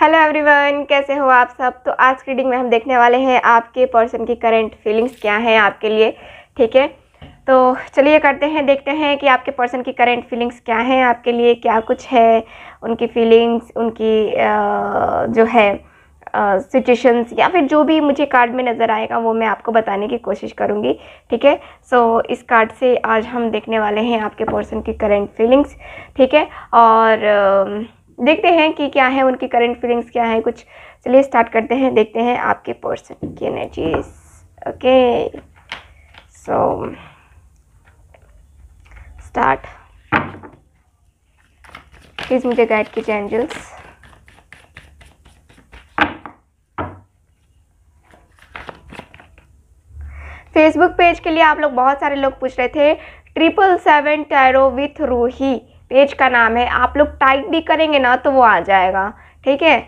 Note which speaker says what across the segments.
Speaker 1: Hello everyone कैसे हो आप सब तो आज की रीडिंग में हम देखने वाले हैं आपके पर्सन की करंट फीलिंग्स क्या हैं आपके लिए ठीक है तो चलिए करते हैं देखते हैं कि आपके पर्सन की करंट फीलिंग्स क्या हैं आपके लिए क्या कुछ है उनकी फीलिंग्स उनकी आ, जो है सिचुएशंस या फिर जो भी मुझे कार्ड में नज़र आएगा वो मैं आपको बताने की कोशिश करूँगी ठीक है सो इस कार्ड से आज हम देखने वाले हैं आपके पर्सन की करेंट फीलिंग्स ठीक है और आ, देखते हैं कि क्या है उनकी करंट फीलिंग्स क्या है कुछ चलिए स्टार्ट करते हैं देखते हैं आपके पर्सन की energies okay so start please मुझे गाइड कीजिए एंजल्स फेसबुक पेज के लिए आप लोग बहुत सारे लोग पूछ रहे थे triple seven tarot with Ruhi page का नाम है आप लोग टाइप भी करेंगे ना तो वो आ जाएगा ठीक है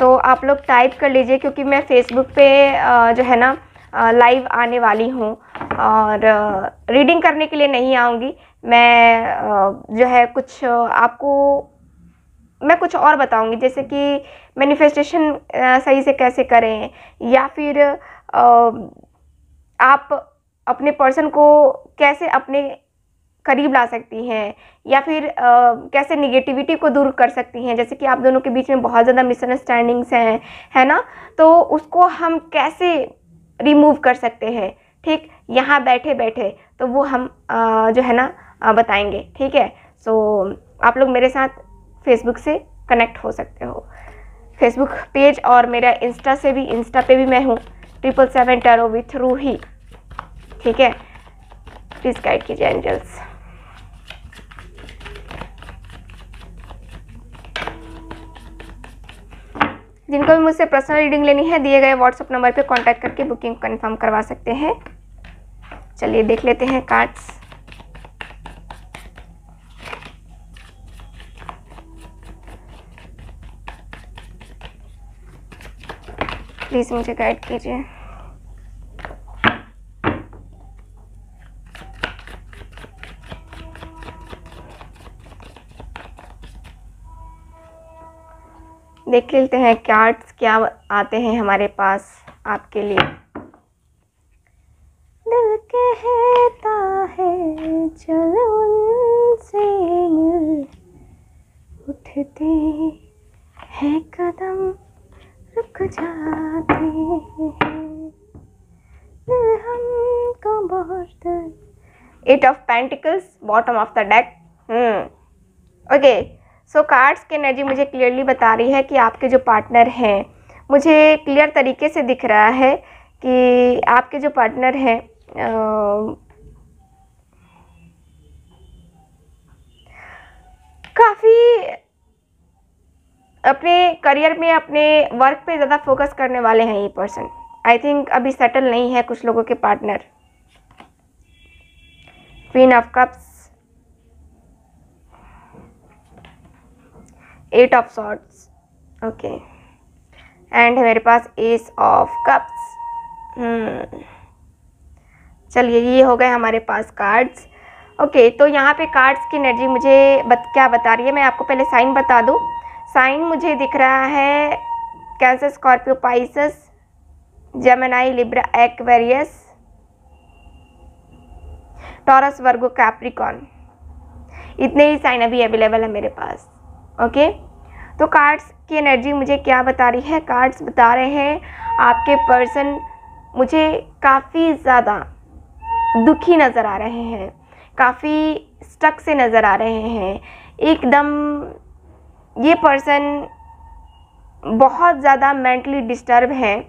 Speaker 1: तो आप लोग टाइप कर लीजिए क्योंकि मैं फेसबुक पे जो है ना लाइव आने वाली हूँ और रीडिंग करने के लिए नहीं आऊँगी मैं जो है कुछ आपको मैं कुछ और बताऊँगी जैसे कि मैनिफेस्टेशन सही से कैसे करें या फिर आप अपने पर्सन को कैसे अपने करीब ला सकती हैं या फिर आ, कैसे निगेटिविटी को दूर कर सकती हैं जैसे कि आप दोनों के बीच में बहुत ज़्यादा मिसअंडरस्टैंडिंग्स हैं है ना तो उसको हम कैसे रिमूव कर सकते हैं ठीक यहाँ बैठे बैठे तो वो हम आ, जो है ना आ, बताएंगे ठीक है सो so, आप लोग मेरे साथ फेसबुक से कनेक्ट हो सकते हो फेसबुक पेज और मेरा इंस्टा से भी इंस्टा पे भी मैं हूँ triple seven tarot with Ruhi ठीक है प्लीज़ गाइड कीजिए एंजल्स जिनको भी मुझसे पर्सनल रीडिंग लेनी है दिए गए व्हाट्सअप नंबर पर कॉन्टैक्ट करके बुकिंग कन्फर्म करवा सकते हैं चलिए देख लेते हैं कार्ड्स प्लीज़ मुझे गाइड कीजिए देख लेते हैं कार्ड्स क्या आते हैं हमारे पास आपके लिए दिल कहता है चलो उनसे उठते हैं कदम रुक जाते हैं दिल हमको बहुत eight of pentacles bottom of the deck hmm okay so cards की एनर्जी मुझे क्लियरली बता रही है कि आपके जो पार्टनर हैं मुझे क्लियर तरीके से दिख रहा है कि आपके जो पार्टनर हैं काफ़ी अपने करियर में अपने वर्क पे ज़्यादा फोकस करने वाले हैं ये पर्सन आई थिंक अभी सेटल नहीं है कुछ लोगों के partner queen of cups eight of swords okay and मेरे पास एस ऑफ कप्स चलिए ये हो गए हमारे पास कार्ड्स ओके okay, तो यहाँ पे कार्ड्स की एनर्जी मुझे बत, क्या बता रही है मैं आपको पहले साइन बता दूँ साइन मुझे दिख रहा है Cancer Scorpio Pisces Gemini Libra Aquarius Taurus Virgo Capricorn इतने ही साइन अभी अवेलेबल है मेरे पास ओके तो कार्ड्स की एनर्जी मुझे क्या बता रही है कार्ड्स बता रहे हैं आपके पर्सन मुझे काफ़ी ज़्यादा दुखी नज़र आ रहे हैं काफ़ी स्टक से नज़र आ रहे हैं एकदम ये पर्सन बहुत ज़्यादा मेंटली डिस्टर्ब हैं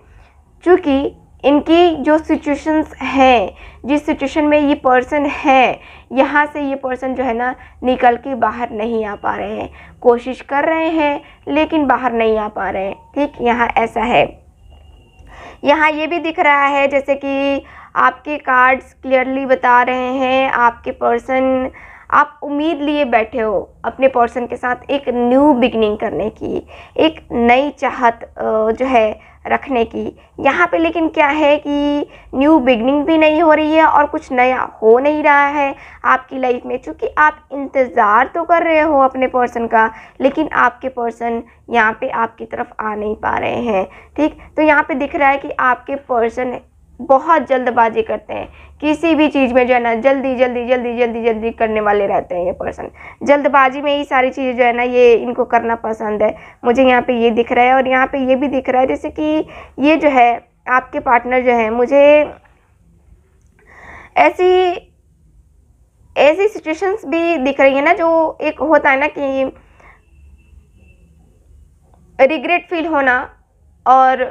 Speaker 1: क्योंकि इनकी जो सिचुएशंस हैं जिस सिचुएशन में ये पर्सन है यहाँ से ये पर्सन जो है ना निकल के बाहर नहीं आ पा रहे हैं कोशिश कर रहे हैं लेकिन बाहर नहीं आ पा रहे हैं ठीक यहाँ ऐसा है यहाँ ये भी दिख रहा है जैसे कि आपके कार्ड्स क्लियरली बता रहे हैं आपके पर्सन आप उम्मीद लिए बैठे हो अपने पर्सन के साथ एक न्यू बिगनिंग करने की एक नई चाहत जो है रखने की यहाँ पे लेकिन क्या है कि न्यू बिगनिंग भी नहीं हो रही है और कुछ नया हो नहीं रहा है आपकी लाइफ में चूँकि आप इंतज़ार तो कर रहे हो अपने पर्सन का लेकिन आपके पर्सन यहाँ पे आपकी तरफ आ नहीं पा रहे हैं ठीक तो यहाँ पे दिख रहा है कि आपके पर्सन बहुत जल्दबाजी करते हैं किसी भी चीज़ में जो है ना जल्दी जल्दी जल्दी जल्दी जल्दी करने वाले रहते हैं ये पर्सन जल्दबाजी में ही सारी चीज़ें जो है ना ये इनको करना पसंद है मुझे यहाँ पे ये दिख रहा है और यहाँ पे ये भी दिख रहा है जैसे कि ये जो है आपके पार्टनर जो है मुझे ऐसी ऐसी सिचुएशंस भी दिख रही है ना जो एक होता है ना कि रिग्रेट फील होना और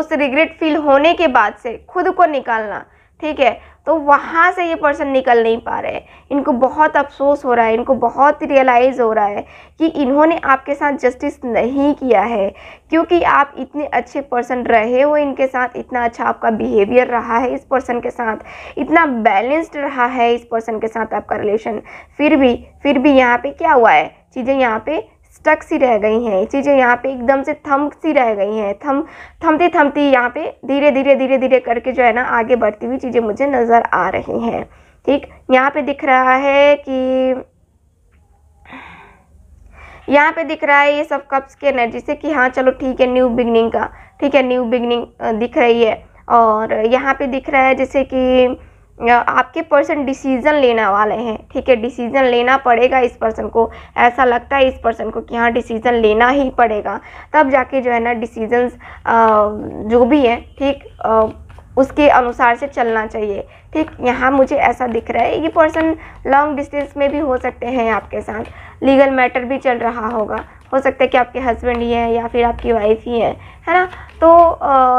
Speaker 1: उस रिग्रेट फील होने के बाद से खुद को निकालना ठीक है तो वहाँ से ये पर्सन निकल नहीं पा रहे इनको बहुत अफसोस हो रहा है इनको बहुत रियलाइज़ हो रहा है कि इन्होंने आपके साथ जस्टिस नहीं किया है क्योंकि आप इतने अच्छे पर्सन रहे हो इनके साथ इतना अच्छा आपका बिहेवियर रहा है इस पर्सन के साथ इतना बैलेंस्ड रहा है इस पर्सन के साथ आपका रिलेशन फिर भी फिर भी यहाँ पर क्या हुआ है चीज़ें यहाँ पर स्टक सी रह गई हैं चीज़ें यहाँ पे एकदम से थम सी रह गई हैं थम थमती थमती यहाँ पे धीरे धीरे धीरे धीरे करके जो है ना आगे बढ़ती हुई चीज़ें मुझे नज़र आ रही हैं ठीक यहाँ पे दिख रहा है कि यहाँ पे दिख रहा है ये सब कप्स की एनर्जी से कि हाँ चलो ठीक है न्यू बिगनिंग का ठीक है न्यू बिगनिंग दिख रही है और यहाँ पे दिख रहा है जैसे कि आपके पर्सन डिसीज़न लेने वाले हैं ठीक है डिसीज़न लेना पड़ेगा इस पर्सन को ऐसा लगता है इस पर्सन को कि हाँ डिसीज़न लेना ही पड़ेगा तब जाके जो है ना डिसीजन जो भी है ठीक उसके अनुसार से चलना चाहिए ठीक यहाँ मुझे ऐसा दिख रहा है ये पर्सन लॉन्ग डिस्टेंस में भी हो सकते हैं आपके साथ लीगल मैटर भी चल रहा होगा हो सकता है कि आपके हस्बैंड ही हैं या फिर आपकी वाइफ ही हैं है ना तो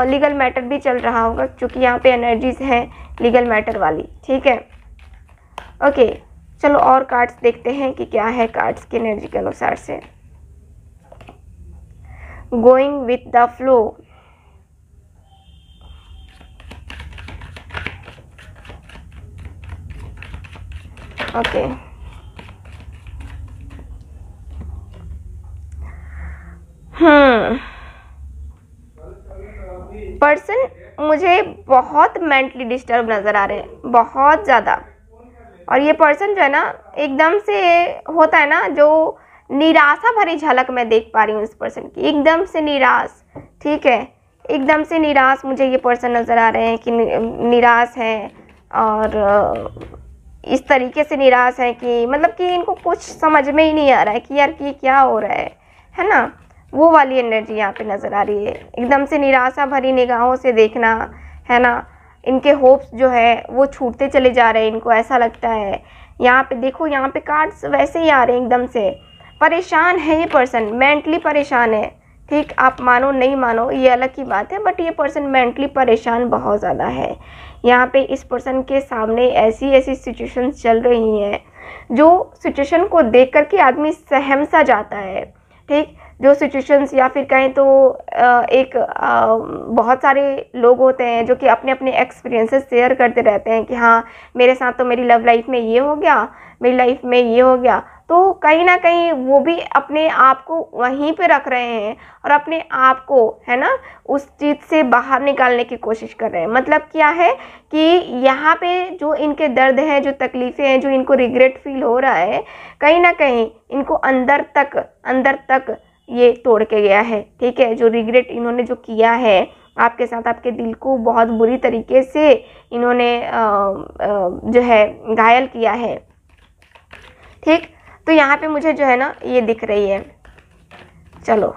Speaker 1: लीगल मैटर भी चल रहा होगा क्योंकि यहाँ पे एनर्जीज हैं लीगल मैटर वाली ठीक है ओके चलो और कार्ड्स देखते हैं कि क्या है कार्ड्स की एनर्जी के अनुसार से going with the flow okay hmm person मुझे बहुत मेंटली डिस्टर्ब नज़र आ रहे हैं बहुत ज़्यादा और ये पर्सन जो है ना एकदम से होता है ना जो निराशा भरी झलक मैं देख पा रही हूँ इस पर्सन की एकदम से निराश ठीक है एकदम से निराश मुझे ये पर्सन नज़र आ रहे हैं कि निराश हैं और इस तरीके से निराश हैं कि मतलब कि इनको कुछ समझ में ही नहीं आ रहा है कि यार कि क्या हो रहा है है ना वो वाली एनर्जी यहाँ पे नज़र आ रही है एकदम से निराशा भरी निगाहों से देखना है ना इनके होप्स जो है वो छूटते चले जा रहे हैं इनको ऐसा लगता है यहाँ पे देखो यहाँ पे कार्ड्स वैसे ही आ रहे हैं एकदम से परेशान है ये पर्सन मेंटली परेशान है ठीक आप मानो नहीं मानो ये अलग की बात है बट ये पर्सन मेंटली परेशान बहुत ज़्यादा है यहाँ पे इस पर्सन के सामने ऐसी ऐसी सिचुएशन चल रही हैं जो सिचुएशन को देख कर के आदमी सहम सा जाता है ठीक जो सिचुएशंस या फिर कहें तो एक बहुत सारे लोग होते हैं जो कि अपने अपने एक्सपीरियंसेस शेयर करते रहते हैं कि हाँ मेरे साथ तो मेरी लव लाइफ में ये हो गया मेरी लाइफ में ये हो गया तो कहीं ना कहीं वो भी अपने आप को वहीं पे रख रहे हैं और अपने आप को है ना उस चीज़ से बाहर निकालने की कोशिश कर रहे हैं मतलब क्या है कि यहाँ पे जो इनके दर्द हैं जो तकलीफ़ें हैं जो इनको रिग्रेट फील हो रहा है कहीं ना कहीं इनको अंदर तक अंदर तक ये तोड़ के गया है ठीक है जो रिग्रेट इन्होंने जो किया है आपके साथ आपके दिल को बहुत बुरी तरीके से इन्होंने जो है घायल किया है ठीक तो यहाँ पे मुझे जो है ना ये दिख रही है चलो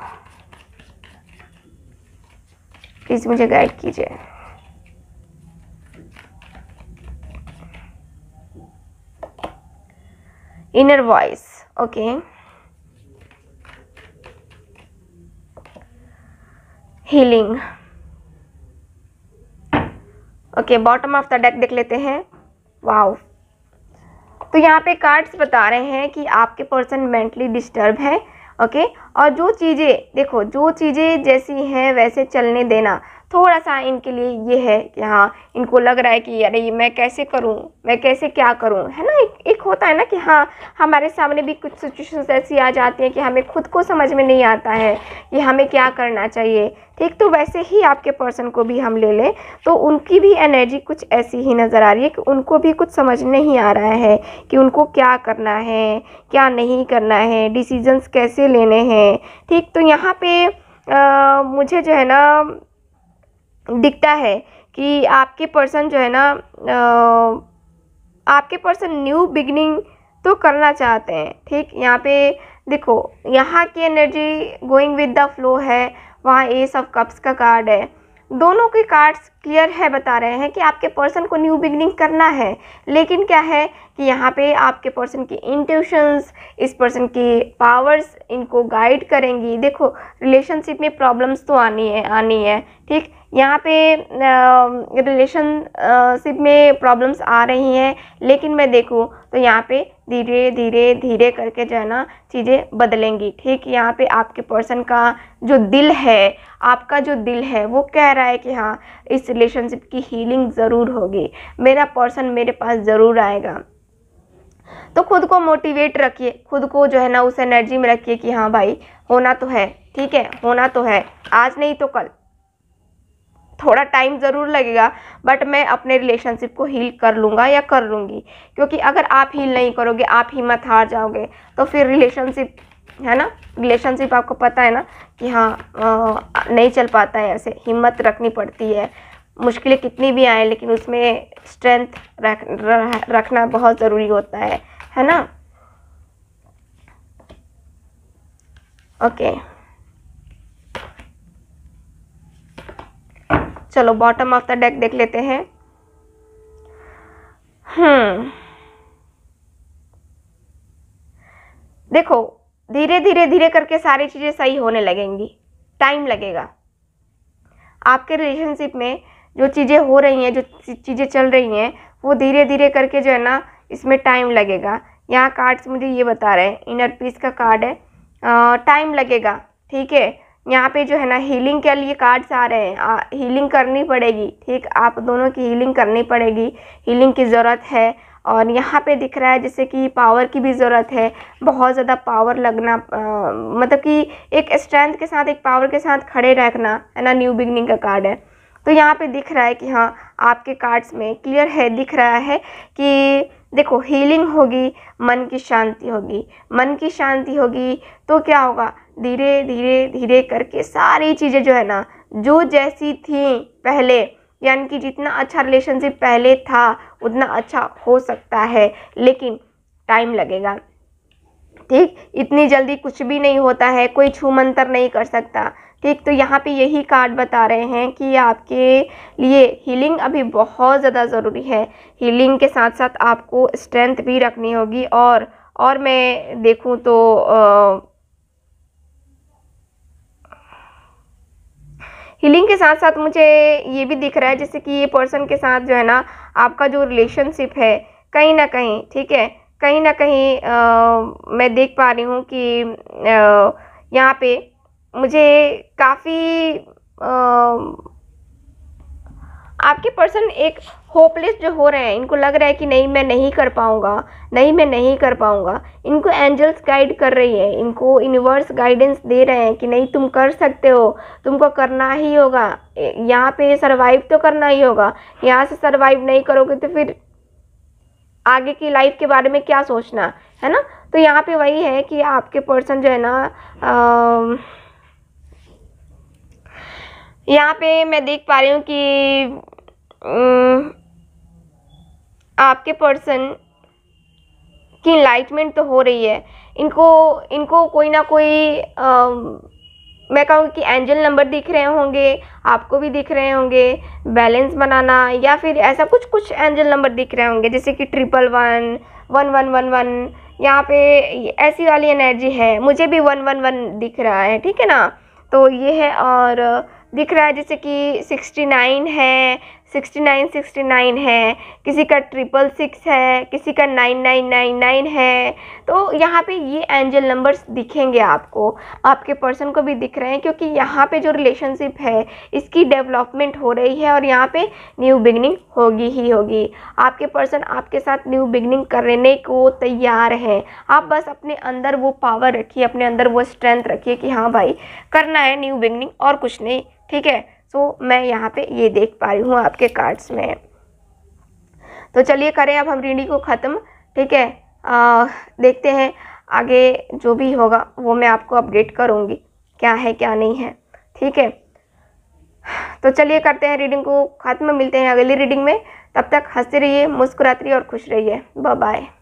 Speaker 1: प्लीज़ मुझे गाइड कीजिए inner voice okay okay. Healing okay bottom of the deck देख लेते हैं वाओ तो यहाँ पे कार्ड्स बता रहे हैं कि आपके पर्सन मेंटली डिस्टर्ब है ओके और जो चीज़ें देखो जो चीज़ें जैसी हैं वैसे चलने देना थोड़ा सा इनके लिए ये है कि हाँ इनको लग रहा है कि अरे मैं कैसे करूँ मैं कैसे क्या करूँ है ना एक एक होता है ना कि हाँ हमारे सामने भी कुछ सिचुएशंस ऐसी आ जाती हैं कि हमें खुद को समझ में नहीं आता है कि हमें क्या करना चाहिए ठीक तो वैसे ही आपके पर्सन को भी हम ले लें तो उनकी भी एनर्जी कुछ ऐसी ही नज़र आ रही है कि उनको भी कुछ समझ नहीं आ रहा है कि उनको क्या करना है क्या नहीं करना है डिसीजंस कैसे लेने हैं ठीक तो यहाँ पे आ, मुझे जो है ना दिखता है कि आपके पर्सन जो है ना आपके पर्सन न्यू बिगनिंग तो करना चाहते हैं ठीक यहाँ पे देखो यहाँ की energy going with the flow है वहाँ ए सब कप्स का कार्ड है दोनों के कार्ड्स क्लियर है बता रहे हैं कि आपके पर्सन को न्यू बिगनिंग करना है लेकिन क्या है कि यहाँ पे आपके पर्सन की इंट्यूशंस इस पर्सन की पावर्स इनको गाइड करेंगी देखो रिलेशनशिप में प्रॉब्लम्स तो आनी है आनी है ठीक यहाँ पे रिलेशनशिप में प्रॉब्लम्स आ रही हैं लेकिन मैं देखूँ तो यहाँ पे धीरे धीरे धीरे करके जो है ना चीज़ें बदलेंगी ठीक यहाँ पे आपके पर्सन का जो दिल है आपका जो दिल है वो कह रहा है कि हाँ इस रिलेशनशिप की हीलिंग ज़रूर होगी मेरा पर्सन मेरे पास ज़रूर आएगा तो खुद को मोटिवेट रखिए खुद को जो है ना उस एनर्जी में रखिए कि हाँ भाई होना तो है ठीक है होना तो है आज नहीं तो कल थोड़ा टाइम ज़रूर लगेगा बट मैं अपने रिलेशनशिप को हील कर लूँगा या कर लूँगी क्योंकि अगर आप हील नहीं करोगे आप हिम्मत हार जाओगे तो फिर रिलेशनशिप है ना रिलेशनशिप आपको पता है ना कि हाँ नहीं चल पाता है ऐसे हिम्मत रखनी पड़ती है मुश्किलें कितनी भी आए लेकिन उसमें स्ट्रेंथ रख, रख रखना बहुत ज़रूरी होता है है ना ओके okay. चलो बॉटम ऑफ द डेक देख लेते हैं हम्म देखो धीरे धीरे धीरे करके सारी चीज़ें सही होने लगेंगी टाइम लगेगा आपके रिलेशनशिप में जो चीज़ें हो रही हैं जो चीज़ें चल रही हैं वो धीरे धीरे करके जो है ना इसमें टाइम लगेगा यहाँ कार्ड्स मुझे ये बता रहे हैं इनर पीस का कार्ड है टाइम लगेगा ठीक है यहाँ पे जो है ना हीलिंग के लिए कार्ड्स आ रहे हैं आ, हीलिंग करनी पड़ेगी ठीक आप दोनों की हीलिंग करनी पड़ेगी हीलिंग की ज़रूरत है और यहाँ पे दिख रहा है जैसे कि पावर की भी ज़रूरत है बहुत ज़्यादा पावर लगना आ, मतलब कि एक स्ट्रेंथ के साथ एक पावर के साथ खड़े रखना है ना न्यू बिगनिंग का कार्ड है तो यहाँ पे दिख रहा है कि हाँ आपके कार्ड्स में क्लियर है दिख रहा है कि देखो हीलिंग होगी मन की शांति होगी मन की शांति होगी तो क्या होगा धीरे धीरे धीरे करके सारी चीज़ें जो है ना जो जैसी थी पहले यानी कि जितना अच्छा रिलेशनशिप पहले था उतना अच्छा हो सकता है लेकिन टाइम लगेगा ठीक इतनी जल्दी कुछ भी नहीं होता है कोई छू मंतर नहीं कर सकता ठीक तो यहाँ पे यही कार्ड बता रहे हैं कि आपके लिए हीलिंग अभी बहुत ज़्यादा ज़रूरी है हीलिंग के साथ साथ आपको स्ट्रेंथ भी रखनी होगी और और मैं देखूँ तो आ, हीलिंग के साथ साथ मुझे ये भी दिख रहा है जैसे कि ये पर्सन के साथ जो है ना आपका जो रिलेशनशिप है कहीं ना कहीं ठीक है कहीं ना कहीं आ, मैं देख पा रही हूँ कि यहाँ पे मुझे काफ़ी आपके पर्सन एक होपलेस जो हो रहे हैं इनको लग रहा है कि नहीं मैं नहीं कर पाऊँगा नहीं मैं नहीं कर पाऊँगा इनको एंजल्स गाइड कर रही है इनको यूनिवर्स गाइडेंस दे रहे हैं कि नहीं तुम कर सकते हो तुमको करना ही होगा यहाँ पे सरवाइव तो करना ही होगा यहाँ से सरवाइव नहीं करोगे तो फिर आगे की लाइफ के बारे में क्या सोचना है ना तो यहाँ पर वही है कि आपके पर्सन जो है ना आ, यहाँ पे मैं देख पा रही हूँ कि आपके पर्सन की इन्लाइटमेंट तो हो रही है इनको इनको कोई ना कोई आ, मैं कहूँगी कि एंजल नंबर दिख रहे होंगे आपको भी दिख रहे होंगे बैलेंस बनाना या फिर ऐसा कुछ कुछ एंजल नंबर दिख रहे होंगे जैसे कि triple one one one one one यहाँ पे ऐसी वाली एनर्जी है मुझे भी वन वन वन दिख रहा है ठीक है ना तो ये है और दिख रहा है जैसे कि सिक्सटी नाइन है सिक्सटी नाइन सिक्सटी नाइन है किसी का ट्रिपल सिक्स है किसी का नाइन नाइन नाइन नाइन है तो यहाँ पे ये एंजल नंबर्स दिखेंगे आपको आपके पर्सन को भी दिख रहे हैं क्योंकि यहाँ पे जो रिलेशनशिप है इसकी डेवलपमेंट हो रही है और यहाँ पे न्यू बिगनिंग होगी ही होगी आपके पर्सन आपके साथ न्यू बिगनिंग करने को तैयार है आप बस अपने अंदर वो पावर रखिए अपने अंदर वो स्ट्रेंथ रखिए कि हाँ भाई करना है न्यू बिगनिंग और कुछ नहीं ठीक है सो मैं यहाँ पे ये देख पा रही हूँ आपके कार्ड्स में तो चलिए करें अब हम रीडिंग को ख़त्म ठीक है आ, देखते हैं आगे जो भी होगा वो मैं आपको अपडेट करूँगी क्या है क्या नहीं है ठीक है तो चलिए करते हैं रीडिंग को ख़त्म मिलते हैं अगली रीडिंग में तब तक हंसते रहिए मुस्कुराते रहिए और खुश रहिए बाय